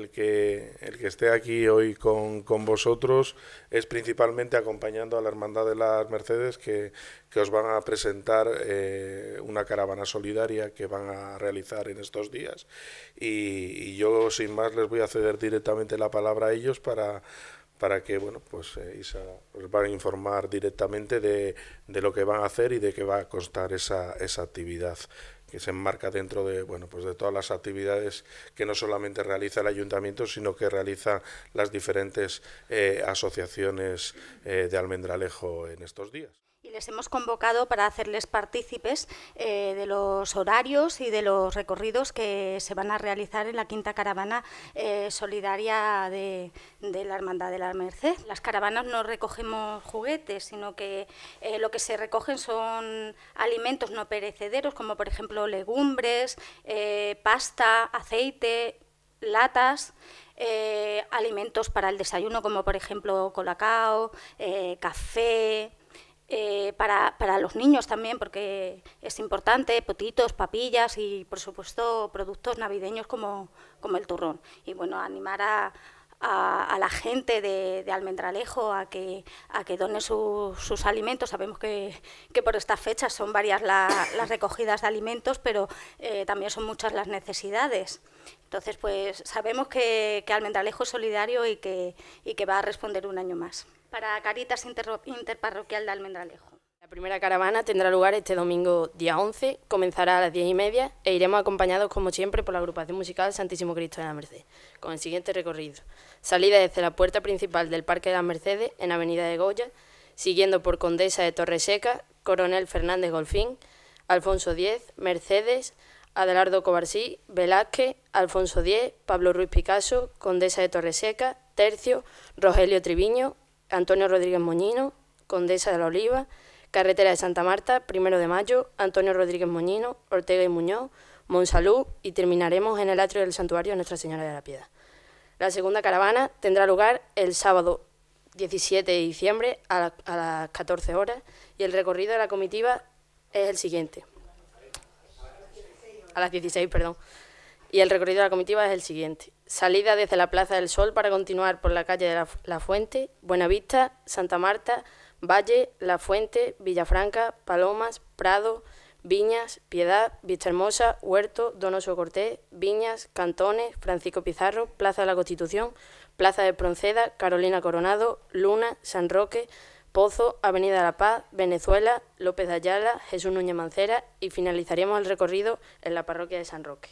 el que, el que esté aquí hoy con, vosotros es principalmente acompañando a la Hermandad de las Mercedes que, os van a presentar eh, una caravana solidaria que van a realizar en estos días. Y, yo sin más les voy a ceder directamente la palabra a ellos para que bueno pues eh, os van a informar directamente de, lo que van a hacer y de qué va a costar esa, esa actividad que se enmarca dentro de bueno pues de todas las actividades que no solamente realiza el ayuntamiento sino que realiza las diferentes eh, asociaciones eh, de Almendralejo en estos días les hemos convocado para hacerles partícipes eh, de los horarios y de los recorridos que se van a realizar en la quinta caravana eh, solidaria de, la Hermandad de la Merced. Las caravanas no recogemos juguetes, sino que eh, lo que se recogen son alimentos no perecederos, como por ejemplo legumbres, pasta, aceite, latas. alimentos para el desayuno, como por ejemplo colacao, café, eh, para, para, los niños también, porque es importante, potitos, papillas y, por supuesto, productos navideños como, el turrón. Y, bueno, animar a, a, la gente de, Almendralejo a que, a que done sus alimentos. Sabemos que, por estas fechas son varias las recogidas de alimentos, pero eh, también son muchas las necesidades. Entonces, pues sabemos que, Almendralejo es solidario y que va a responder un año más para Caritas Interparroquial de Almendralejo. La primera caravana tendrá lugar este domingo día 11, comenzará a las 10 y media e iremos acompañados como siempre por la agrupación musical Santísimo Cristo de la Merced, con el siguiente recorrido. Salida desde la puerta principal del Parque de la Mercedes en Avenida de Goya, siguiendo por Condesa de Torreseca, Coronel Fernández Golfín, Alfonso X, Mercedes, Adelardo Cobarsí, Velázquez, Alfonso X, Pablo Ruiz Picasso, Condesa de Torreseca, Tercio, Rogelio Triviño, Antonio Rodríguez Moñino, Condesa de la Oliva, Carretera de Santa Marta, Primero de Mayo, Antonio Rodríguez Moñino, Ortega y Muñoz, Monsalud y terminaremos en el atrio del Santuario de Nuestra Señora de la Piedad. La segunda caravana tendrá lugar el sábado 17 de diciembre a, a las 14 horas y el recorrido de la comitiva es el siguiente. A las 16, perdón. Y el recorrido de la comitiva es el siguiente. Salida desde la Plaza del Sol para continuar por la calle de la, Fuente, Buenavista, Santa Marta, Valle, La Fuente, Villafranca, Palomas, Prado, Viñas, Piedad, Hermosa, Huerto, Donoso Cortés, Viñas, Cantones, Francisco Pizarro, Plaza de la Constitución, Plaza de Pronceda, Carolina Coronado, Luna, San Roque, Pozo, Avenida de la Paz, Venezuela, López de Ayala, Jesús Núñez Mancera y finalizaríamos el recorrido en la parroquia de San Roque.